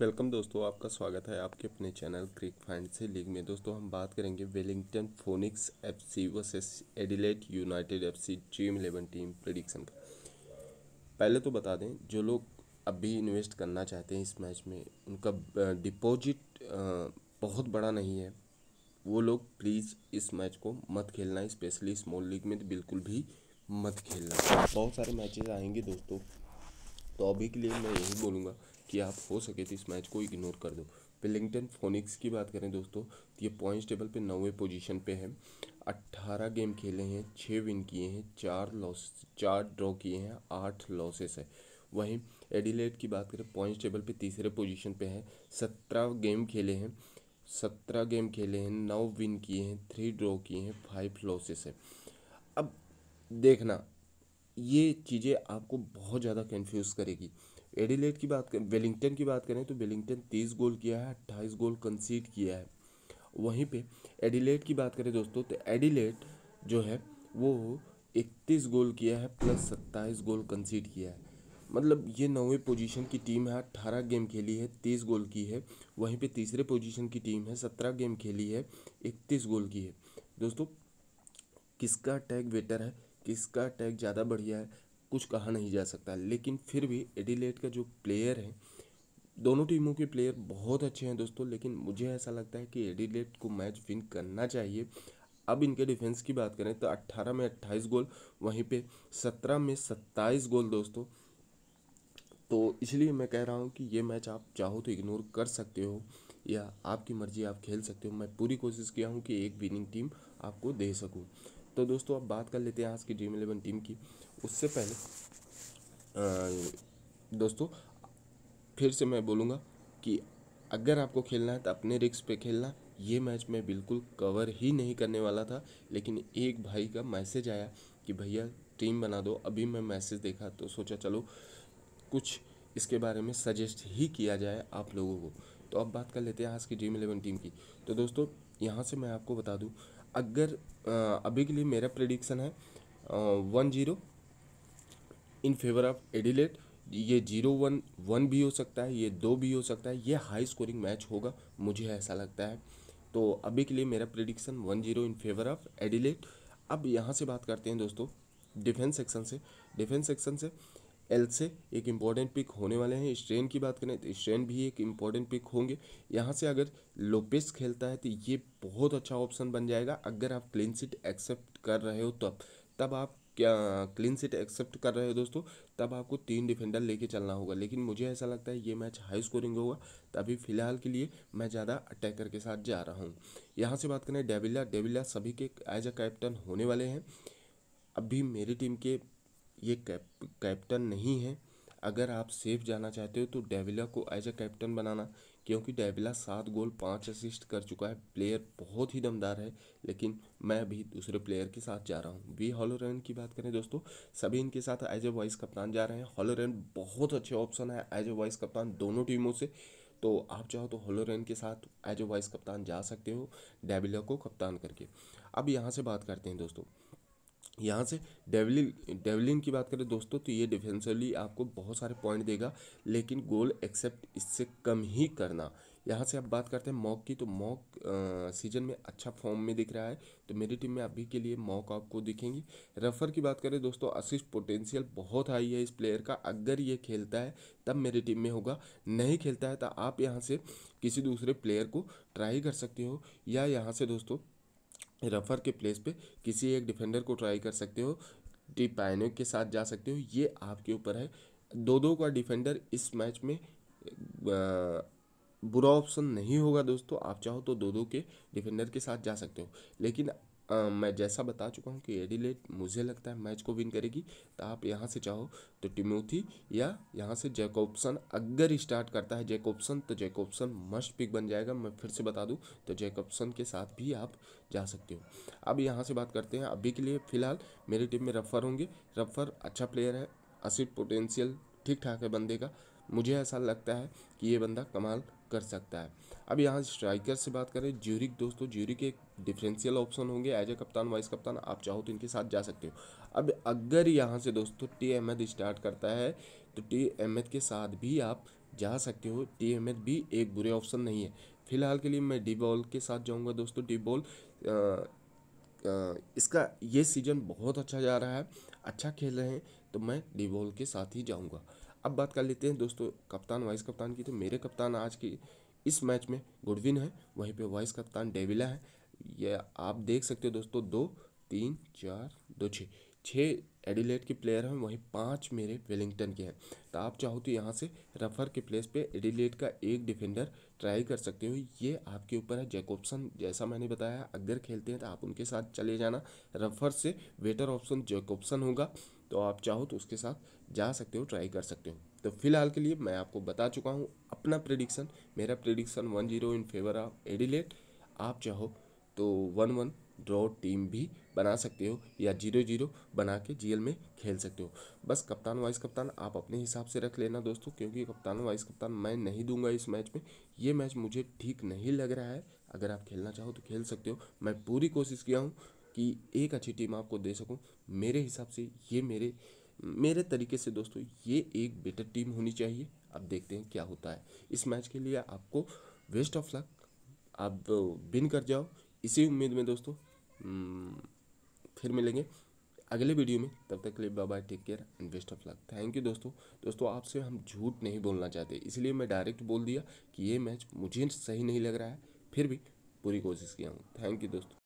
welcome दोस्तों आपका स्वागत है आपके अपने चैनल क्रिक फाइंड से लीग में दोस्तों हम बात करेंगे Wellington Phoenix FC versus Adelaide United FC Dream Eleven team prediction का पहले तो बता दें जो लोग अभी इन्वेस्ट करना चाहते हैं इस मैच में उनका डिपॉजिट बहुत बड़ा नहीं है वो लोग प्लीज़ इस मैच को मत खेलना स्पेशली स्मॉल लीग में तो बिल्कुल भी मत खेलना बहुत सारे मैचेज आएंगे दोस्तों तो अभी के लिए मैं यही बोलूँगा कि आप हो सके तो इस मैच को इग्नोर कर दो विलिंगटन फोनिक्स की बात करें दोस्तों तो ये पॉइंट्स टेबल पे नौवे पोजीशन पे है अट्ठारह गेम खेले हैं छः विन किए हैं चार लॉस चार ड्रॉ किए हैं आठ लॉसेस है वहीं एडिलेट की बात करें पॉइंट्स टेबल पे तीसरे पोजीशन पे है सत्रह गेम खेले हैं सत्रह गेम खेले हैं नौ विन किए हैं थ्री ड्रॉ किए हैं फाइव लॉसेस है अब देखना ये चीज़ें आपको बहुत ज़्यादा कन्फ्यूज़ करेगी एडिलेट की बात करें वेलिंगटन की बात करें तो वेलिंगटन तेईस गोल किया है अट्ठाईस गोल कंसीड किया है वहीं पे एडिलेट की बात करें दोस्तों तो एडिलेट जो है वो इकतीस गोल किया है प्लस सत्ताईस गोल कंसीड किया है मतलब ये नौवें पोजीशन की टीम है अट्ठारह गेम खेली है तीस गोल की है वहीं पे तीसरे पोजीशन की टीम है सत्रह गेम खेली है इकतीस गोल की है दोस्तों किसका टैग बेटर है किसका टैग ज़्यादा बढ़िया है कुछ कहा नहीं जा सकता लेकिन फिर भी एडिलेट का जो प्लेयर है दोनों टीमों के प्लेयर बहुत अच्छे हैं दोस्तों लेकिन मुझे ऐसा लगता है कि एडिलेट को मैच विन करना चाहिए अब इनके डिफेंस की बात करें तो 18 में 28 गोल वहीं पे 17 में 27 गोल दोस्तों तो इसलिए मैं कह रहा हूँ कि ये मैच आप चाहो तो इग्नोर कर सकते हो या आपकी मर्ज़ी आप खेल सकते हो मैं पूरी कोशिश किया हूँ कि एक विनिंग टीम आपको दे सकूँ तो दोस्तों अब बात कर लेते हैं आज की ड्रीम इलेवन टीम की उससे पहले दोस्तों फिर से मैं बोलूँगा कि अगर आपको खेलना है तो अपने रिक्स पे खेलना ये मैच मैं बिल्कुल कवर ही नहीं करने वाला था लेकिन एक भाई का मैसेज आया कि भैया टीम बना दो अभी मैं मैसेज देखा तो सोचा चलो कुछ इसके बारे में सजेस्ट ही किया जाए आप लोगों को तो अब बात कर लेते हैं आज की ड्रीम इलेवन टीम की तो दोस्तों यहाँ से मैं आपको बता दूँ अगर अभी के लिए मेरा प्रडिक्शन है one zero in favour of Adelaide ये जीरो वन वन भी हो सकता है ये दो भी हो सकता है ये हाई स्कोरिंग मैच होगा मुझे ऐसा लगता है तो अभी के लिए मेरा prediction one zero in favour of Adelaide अब यहाँ से बात करते हैं दोस्तों डिफेंस सेक्शन से डिफेंस सेक्शन से एल से एक इम्पॉर्टेंट पिक होने वाले हैं स्ट्रेन की बात करें तो स्ट्रेन भी एक इम्पॉर्टेंट पिक होंगे यहाँ से अगर लोपेस खेलता है तो ये बहुत अच्छा ऑप्शन बन जाएगा अगर आप क्लीन सिट एक्सेप्ट कर रहे हो तब तब आप क्या क्लीन सिट एक्सेप्ट कर रहे हो दोस्तों तब आपको तीन डिफेंडर लेके चलना होगा लेकिन मुझे ऐसा लगता है ये मैच हाई स्कोरिंग होगा तभी फिलहाल के लिए मैं ज़्यादा अटैकर के साथ जा रहा हूँ यहाँ से बात करें डेविला डेविला सभी के एज अ कैप्टन होने वाले हैं अभी मेरी टीम के ये कैप कैप्टन नहीं है अगर आप सेफ जाना चाहते हो तो डेविला को एज अ कैप्टन बनाना क्योंकि डेविला सात गोल पाँच असिस्ट कर चुका है प्लेयर बहुत ही दमदार है लेकिन मैं भी दूसरे प्लेयर के साथ जा रहा हूँ वी हॉलोरेन की बात करें दोस्तों सभी इनके साथ एज ए वाइस कप्तान जा रहे हैं हॉलोरेन बहुत अच्छे ऑप्शन है एज ए वाइस कप्तान दोनों टीमों से तो आप चाहो तो होलोरेन के साथ एज ए वाइस कप्तान जा सकते हो डेविला को कप्तान करके अब यहाँ से बात करते हैं दोस्तों यहाँ से डेवलिंग डेवलिंग की बात करें दोस्तों तो ये डिफेंसिवली आपको बहुत सारे पॉइंट देगा लेकिन गोल एक्सेप्ट इससे कम ही करना यहाँ से आप बात करते हैं मॉक की तो मॉक सीजन में अच्छा फॉर्म में दिख रहा है तो मेरी टीम में अभी के लिए मॉक आपको दिखेंगी रफर की बात करें दोस्तों असिस्ट पोटेंशियल बहुत हाई है इस प्लेयर का अगर ये खेलता है तब मेरी टीम में होगा नहीं खेलता है तो आप यहाँ से किसी दूसरे प्लेयर को ट्राई कर सकते हो या यहाँ से दोस्तों रफ़र के प्लेस पे किसी एक डिफेंडर को ट्राई कर सकते हो डी के साथ जा सकते हो ये आपके ऊपर है दो दो का डिफेंडर इस मैच में बुरा ऑप्शन नहीं होगा दोस्तों आप चाहो तो दो दो के डिफेंडर के साथ जा सकते हो लेकिन आ, मैं जैसा बता चुका हूँ कि एडिलेट मुझे लगता है मैच को विन करेगी तो आप यहाँ से चाहो तो टिमोथी या यहाँ से ऑप्शन अगर स्टार्ट करता है ऑप्शन तो ऑप्शन मस्ट पिक बन जाएगा मैं फिर से बता दूँ तो ऑप्शन के साथ भी आप जा सकते हो अब यहाँ से बात करते हैं अभी के लिए फ़िलहाल मेरी टीम में रफ़र होंगे रफ़र अच्छा प्लेयर है असिड पोटेंशियल ठीक ठाक है बंदे का मुझे ऐसा लगता है कि ये बंदा कमाल कर सकता है अब यहाँ स्ट्राइकर से बात करें ज्यूरिक दोस्तों ज्यूरिक एक डिफरेंशियल ऑप्शन होंगे एज ए कप्तान वाइस कप्तान आप चाहो तो इनके साथ जा सकते हो अब अगर यहाँ से दोस्तों टी एम एथ स्टार्ट करता है तो टी एम एथ के साथ भी आप जा सकते हो टी एम एथ भी एक बुरे ऑप्शन नहीं है फिलहाल के लिए मैं डी बॉल के साथ जाऊँगा दोस्तों डी बॉल इसका ये सीज़न बहुत अच्छा जा रहा है अच्छा खेल रहे हैं तो मैं डी बॉल के साथ ही जाऊँगा अब बात कर लेते हैं दोस्तों कप्तान वाइस कप्तान की तो मेरे कप्तान आज की इस मैच में गुडविन है वहीं पे वाइस कप्तान डेविला है यह आप देख सकते हो दोस्तों दो तीन चार दो छः छः एडिलेट के प्लेयर हैं वहीं पांच मेरे वेलिंगटन के हैं तो आप चाहो तो यहाँ से रफर के प्लेस पे एडिलेट का एक डिफेंडर ट्राई कर सकते हो ये आपके ऊपर है जैकोबसन जैसा मैंने बताया अगर खेलते हैं तो आप उनके साथ चले जाना रफर से बेटर ऑप्शन जैकोबसन होगा तो आप चाहो तो उसके साथ जा सकते हो ट्राई कर सकते हो तो फिलहाल के लिए मैं आपको बता चुका हूँ अपना प्रिडिक्शन मेरा prediction one zero in favour of Adelaide आप चाहो तो वन वन ड्रॉ टीम भी बना सकते हो या जीरो जीरो बना के जीएल में खेल सकते हो बस कप्तान वाइस कप्तान आप अपने हिसाब से रख लेना दोस्तों क्योंकि कप्तान वाइस कप्तान मैं नहीं दूंगा इस मैच में ये मैच मुझे ठीक नहीं लग रहा है अगर आप खेलना चाहो तो खेल सकते हो मैं पूरी कोशिश किया हूँ कि एक अच्छी टीम आपको दे सकूँ मेरे हिसाब से ये मेरे मेरे तरीके से दोस्तों ये एक बेटर टीम होनी चाहिए अब देखते हैं क्या होता है इस मैच के लिए आपको वेस्ट ऑफ लक आप बिन कर जाओ इसी उम्मीद में दोस्तों हम्म, फिर मिलेंगे अगले वीडियो में तब तक के लिए bye bye take care and best of luck thank you दोस्तों दोस्तों आपसे हम झूठ नहीं बोलना चाहते इसलिए मैं डायरेक्ट बोल दिया कि ये मैच मुझे सही नहीं लग रहा है फिर भी पूरी कोशिश किया हूँ थैंक यू दोस्तों